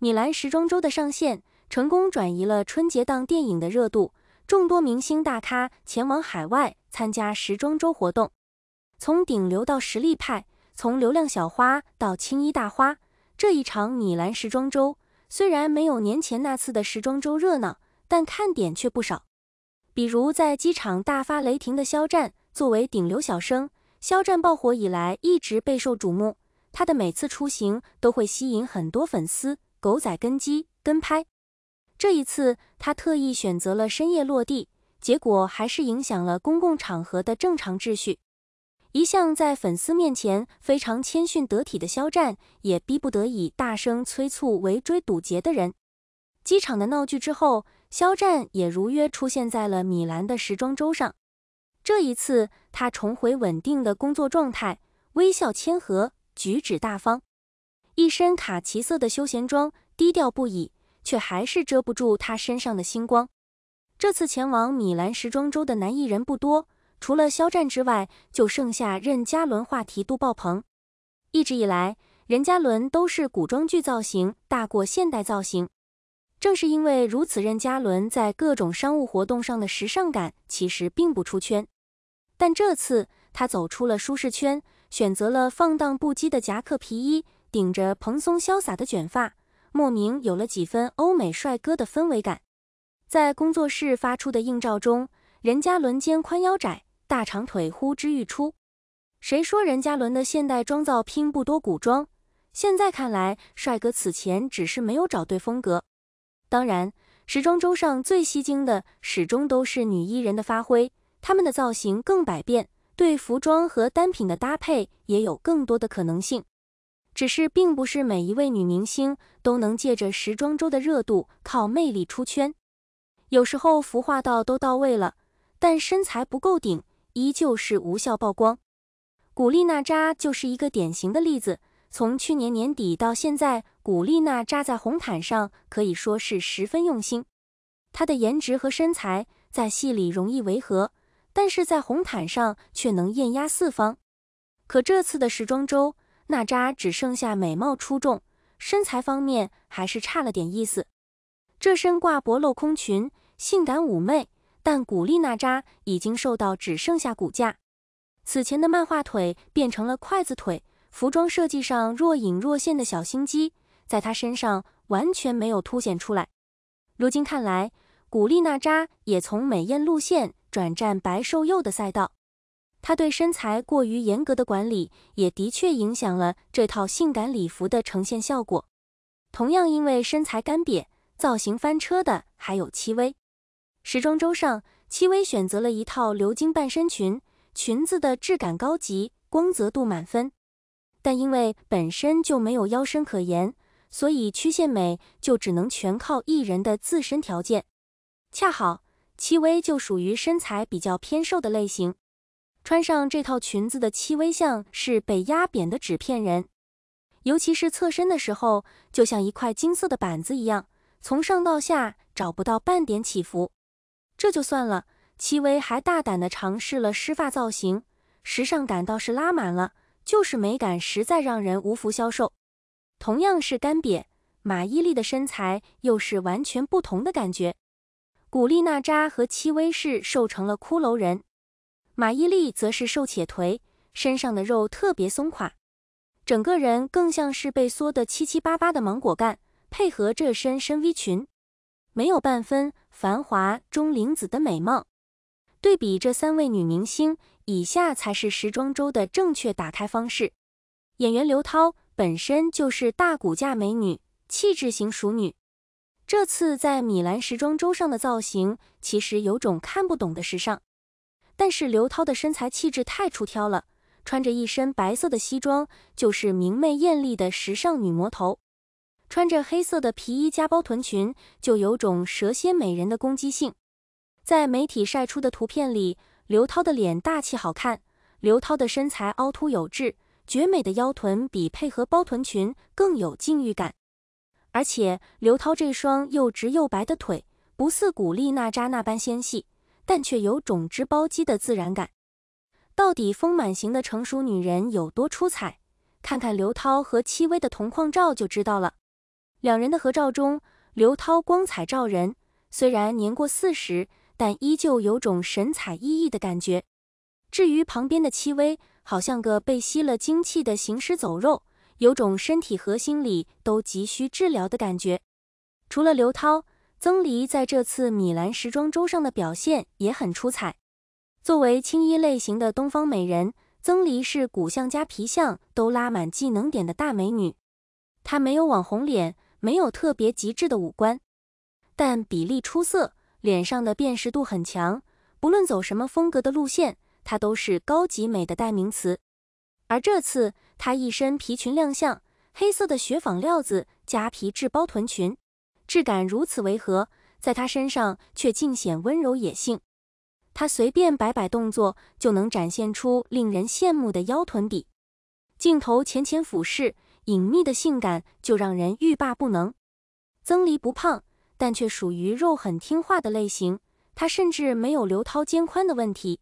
米兰时装周的上线成功转移了春节档电影的热度，众多明星大咖前往海外参加时装周活动。从顶流到实力派，从流量小花到青衣大花，这一场米兰时装周虽然没有年前那次的时装周热闹，但看点却不少。比如在机场大发雷霆的肖战，作为顶流小生，肖战爆火以来一直备受瞩目，他的每次出行都会吸引很多粉丝。狗仔跟机跟拍，这一次他特意选择了深夜落地，结果还是影响了公共场合的正常秩序。一向在粉丝面前非常谦逊得体的肖战，也逼不得已大声催促围追堵截的人。机场的闹剧之后，肖战也如约出现在了米兰的时装周上。这一次，他重回稳定的工作状态，微笑谦和，举止大方。一身卡其色的休闲装，低调不已，却还是遮不住他身上的星光。这次前往米兰时装周的男艺人不多，除了肖战之外，就剩下任嘉伦，话题度爆棚。一直以来，任嘉伦都是古装剧造型大过现代造型。正是因为如此，任嘉伦在各种商务活动上的时尚感其实并不出圈。但这次他走出了舒适圈，选择了放荡不羁的夹克皮衣。顶着蓬松潇洒的卷发，莫名有了几分欧美帅哥的氛围感。在工作室发出的硬照中，任嘉伦肩宽腰窄，大长腿呼之欲出。谁说任嘉伦的现代妆造拼不多古装？现在看来，帅哥此前只是没有找对风格。当然，时装周上最吸睛的始终都是女艺人的发挥，她们的造型更百变，对服装和单品的搭配也有更多的可能性。只是，并不是每一位女明星都能借着时装周的热度靠魅力出圈。有时候服化道都到位了，但身材不够顶，依旧是无效曝光。古力娜扎就是一个典型的例子。从去年年底到现在，古力娜扎在红毯上可以说是十分用心。她的颜值和身材在戏里容易违和，但是在红毯上却能艳压四方。可这次的时装周。娜扎只剩下美貌出众，身材方面还是差了点意思。这身挂脖镂空裙性感妩媚，但古丽娜扎已经瘦到只剩下骨架，此前的漫画腿变成了筷子腿。服装设计上若隐若现的小心机，在她身上完全没有凸显出来。如今看来，古丽娜扎也从美艳路线转战白瘦幼的赛道。她对身材过于严格的管理，也的确影响了这套性感礼服的呈现效果。同样因为身材干瘪、造型翻车的还有戚薇。时装周上，戚薇选择了一套鎏金半身裙，裙子的质感高级，光泽度满分。但因为本身就没有腰身可言，所以曲线美就只能全靠艺人的自身条件。恰好戚薇就属于身材比较偏瘦的类型。穿上这套裙子的戚薇像是被压扁的纸片人，尤其是侧身的时候，就像一块金色的板子一样，从上到下找不到半点起伏。这就算了，戚薇还大胆地尝试了湿发造型，时尚感倒是拉满了，就是美感实在让人无福消受。同样是干瘪，马伊琍的身材又是完全不同的感觉。古力娜扎和戚薇是瘦成了骷髅人。马伊琍则是瘦且颓，身上的肉特别松垮，整个人更像是被缩得七七八八的芒果干，配合这身深 V 裙，没有半分繁华中玲子的美貌。对比这三位女明星，以下才是时装周的正确打开方式。演员刘涛本身就是大骨架美女，气质型熟女，这次在米兰时装周上的造型，其实有种看不懂的时尚。但是刘涛的身材气质太出挑了，穿着一身白色的西装就是明媚艳丽的时尚女魔头；穿着黑色的皮衣加包臀裙就有种蛇蝎美人的攻击性。在媒体晒出的图片里，刘涛的脸大气好看，刘涛的身材凹凸有致，绝美的腰臀比配合包臀裙更有禁欲感。而且刘涛这双又直又白的腿，不似古力娜扎那般纤细。但却有种汁包肌的自然感。到底丰满型的成熟女人有多出彩？看看刘涛和戚薇的同框照就知道了。两人的合照中，刘涛光彩照人，虽然年过四十，但依旧有种神采奕奕的感觉。至于旁边的戚薇，好像个被吸了精气的行尸走肉，有种身体和心里都急需治疗的感觉。除了刘涛。曾黎在这次米兰时装周上的表现也很出彩。作为青衣类型的东方美人，曾黎是骨相加皮相都拉满技能点的大美女。她没有网红脸，没有特别极致的五官，但比例出色，脸上的辨识度很强。不论走什么风格的路线，她都是高级美的代名词。而这次，她一身皮裙亮相，黑色的雪纺料子加皮质包臀裙。质感如此违和，在她身上却尽显温柔野性。她随便摆摆动作，就能展现出令人羡慕的腰臀比。镜头浅浅俯视，隐秘的性感就让人欲罢不能。曾黎不胖，但却属于肉很听话的类型。她甚至没有刘涛肩宽的问题。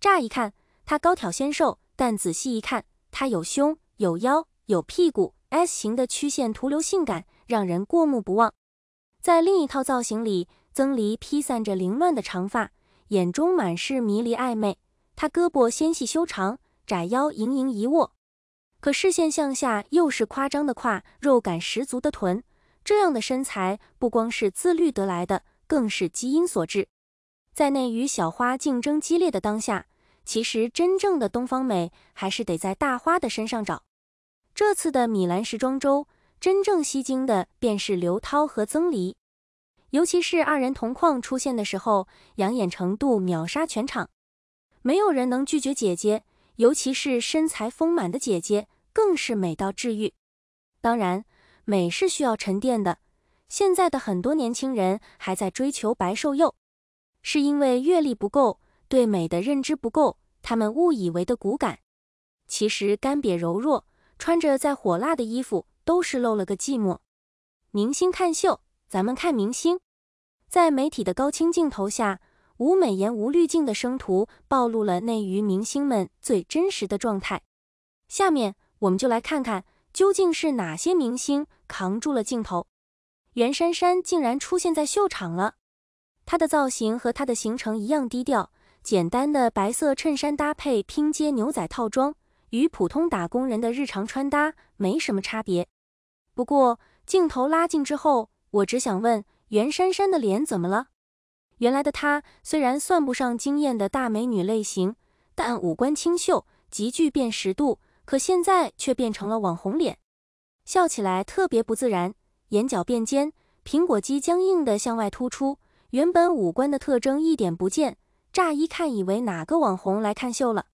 乍一看，她高挑纤瘦，但仔细一看，她有胸、有腰、有屁股，S 型的曲线徒留性感，让人过目不忘。在另一套造型里，曾黎披散着凌乱的长发，眼中满是迷离暧昧。她胳膊纤细修长，窄腰盈盈一握，可视线向下又是夸张的胯，肉感十足的臀。这样的身材不光是自律得来的，更是基因所致。在内与小花竞争激烈的当下，其实真正的东方美还是得在大花的身上找。这次的米兰时装周。真正吸睛的便是刘涛和曾黎，尤其是二人同框出现的时候，养眼程度秒杀全场，没有人能拒绝姐姐，尤其是身材丰满的姐姐，更是美到治愈。当然，美是需要沉淀的。现在的很多年轻人还在追求白瘦幼，是因为阅历不够，对美的认知不够，他们误以为的骨感，其实干瘪柔弱，穿着再火辣的衣服。都是露了个寂寞。明星看秀，咱们看明星。在媒体的高清镜头下，无美颜、无滤镜的生图，暴露了内娱明星们最真实的状态。下面，我们就来看看究竟是哪些明星扛住了镜头。袁姗姗竟然出现在秀场了，她的造型和她的行程一样低调，简单的白色衬衫搭配拼接牛仔套装。与普通打工人的日常穿搭没什么差别。不过镜头拉近之后，我只想问袁姗姗的脸怎么了？原来的她虽然算不上惊艳的大美女类型，但五官清秀，极具辨识度。可现在却变成了网红脸，笑起来特别不自然，眼角变尖，苹果肌僵硬的向外突出，原本五官的特征一点不见，乍一看以为哪个网红来看秀了。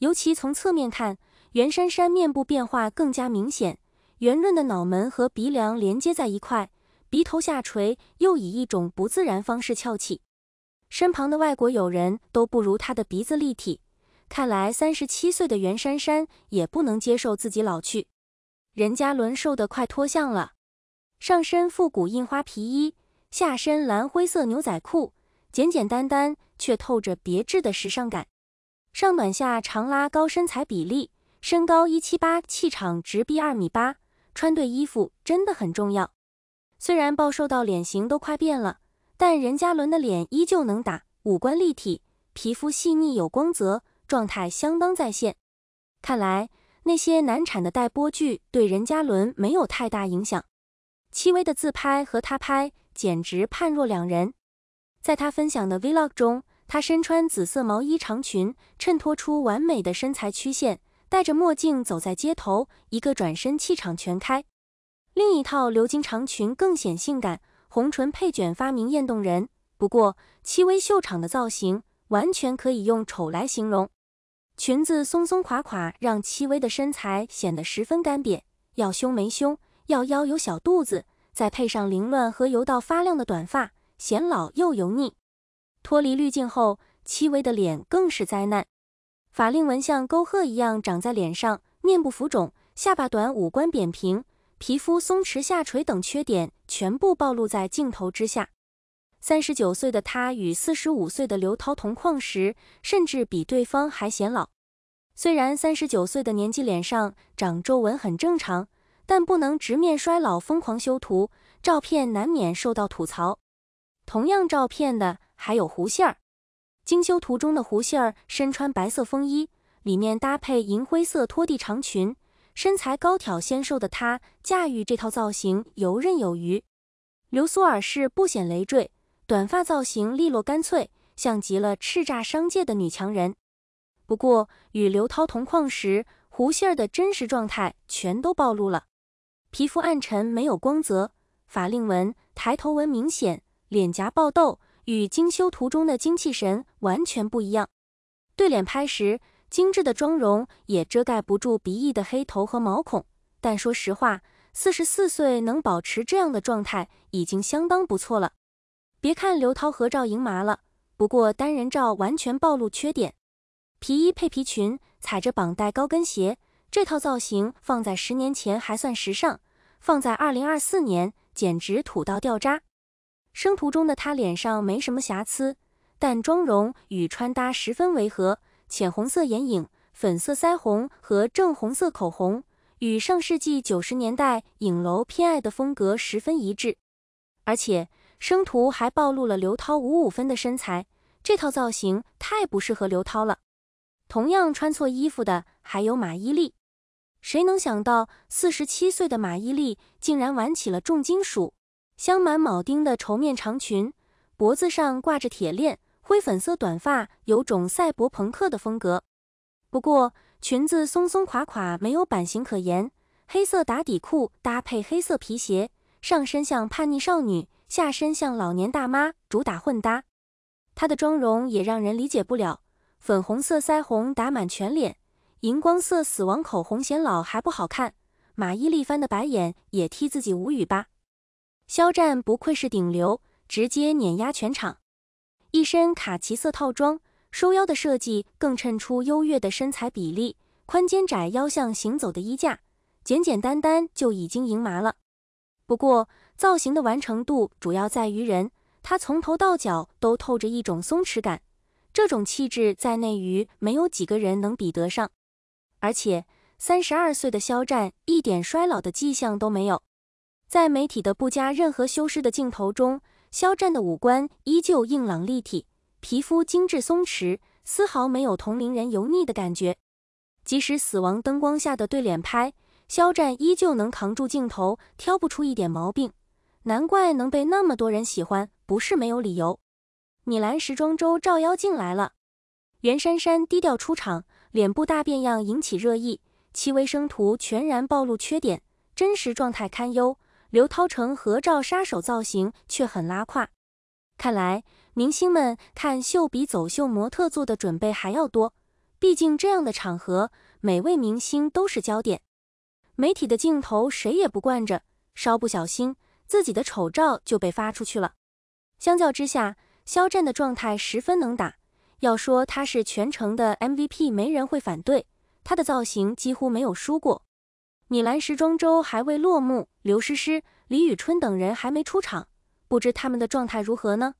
尤其从侧面看，袁姗姗面部变化更加明显，圆润的脑门和鼻梁连接在一块，鼻头下垂又以一种不自然方式翘起。身旁的外国友人都不如她的鼻子立体，看来三十七岁的袁姗姗也不能接受自己老去。任嘉伦瘦得快脱相了，上身复古印花皮衣，下身蓝灰色牛仔裤，简简单单却透着别致的时尚感。上短下长拉高身材比例，身高一七八，气场直逼二米八。穿对衣服真的很重要。虽然暴瘦到脸型都快变了，但任嘉伦的脸依旧能打，五官立体，皮肤细腻有光泽，状态相当在线。看来那些难产的待播剧对任嘉伦没有太大影响。戚薇的自拍和他拍简直判若两人。在他分享的 Vlog 中。她身穿紫色毛衣长裙，衬托出完美的身材曲线，戴着墨镜走在街头，一个转身气场全开。另一套鎏金长裙更显性感，红唇配卷发，明艳动人。不过戚薇秀场的造型完全可以用丑来形容，裙子松松垮垮，让戚薇的身材显得十分干瘪，要胸没胸，要腰有小肚子，再配上凌乱和油到发亮的短发，显老又油腻。脱离滤镜后，戚薇的脸更是灾难，法令纹像沟壑一样长在脸上，面部浮肿，下巴短，五官扁平，皮肤松弛下垂等缺点全部暴露在镜头之下。三十九岁的她与四十五岁的刘涛同框时，甚至比对方还显老。虽然三十九岁的年纪脸上长皱纹很正常，但不能直面衰老，疯狂修图，照片难免受到吐槽。同样照片的。还有胡杏儿，精修图中的胡杏儿身穿白色风衣，里面搭配银灰色拖地长裙，身材高挑纤瘦的她驾驭这套造型游刃有余。流苏耳饰不显累赘，短发造型利落干脆，像极了叱咤商界的女强人。不过与刘涛同框时，胡杏儿的真实状态全都暴露了：皮肤暗沉没有光泽，法令纹、抬头纹明显，脸颊爆痘。与精修图中的精气神完全不一样。对脸拍时，精致的妆容也遮盖不住鼻翼的黑头和毛孔。但说实话，四十四岁能保持这样的状态已经相当不错了。别看刘涛合照赢麻了，不过单人照完全暴露缺点。皮衣配皮裙，踩着绑带高跟鞋，这套造型放在十年前还算时尚，放在二零二四年简直土到掉渣。生图中的她脸上没什么瑕疵，但妆容与穿搭十分违和：浅红色眼影、粉色腮红和正红色口红，与上世纪九十年代影楼偏爱的风格十分一致。而且生图还暴露了刘涛五五分的身材，这套造型太不适合刘涛了。同样穿错衣服的还有马伊琍，谁能想到四十七岁的马伊琍竟然玩起了重金属？镶满铆钉的绸面长裙，脖子上挂着铁链，灰粉色短发有种赛博朋克的风格。不过裙子松松垮垮，没有版型可言。黑色打底裤搭配黑色皮鞋，上身像叛逆少女，下身像老年大妈，主打混搭。她的妆容也让人理解不了，粉红色腮红打满全脸，荧光色死亡口红显老还不好看。马伊琍翻的白眼，也替自己无语吧。肖战不愧是顶流，直接碾压全场。一身卡其色套装，收腰的设计更衬出优越的身材比例，宽肩窄腰像行走的衣架，简简单单就已经赢麻了。不过，造型的完成度主要在于人，他从头到脚都透着一种松弛感，这种气质在内娱没有几个人能比得上。而且，三十二岁的肖战一点衰老的迹象都没有。在媒体的不加任何修饰的镜头中，肖战的五官依旧硬朗立体，皮肤精致松弛，丝毫没有同龄人油腻的感觉。即使死亡灯光下的对脸拍，肖战依旧能扛住镜头，挑不出一点毛病，难怪能被那么多人喜欢，不是没有理由。米兰时装周照妖镜来了，袁姗姗低调出场，脸部大变样引起热议，其微生图全然暴露缺点，真实状态堪忧。刘涛成合照杀手造型却很拉胯，看来明星们看秀比走秀模特做的准备还要多。毕竟这样的场合，每位明星都是焦点，媒体的镜头谁也不惯着，稍不小心，自己的丑照就被发出去了。相较之下，肖战的状态十分能打，要说他是全程的 MVP，没人会反对。他的造型几乎没有输过。米兰时装周还未落幕，刘诗诗、李宇春等人还没出场，不知他们的状态如何呢？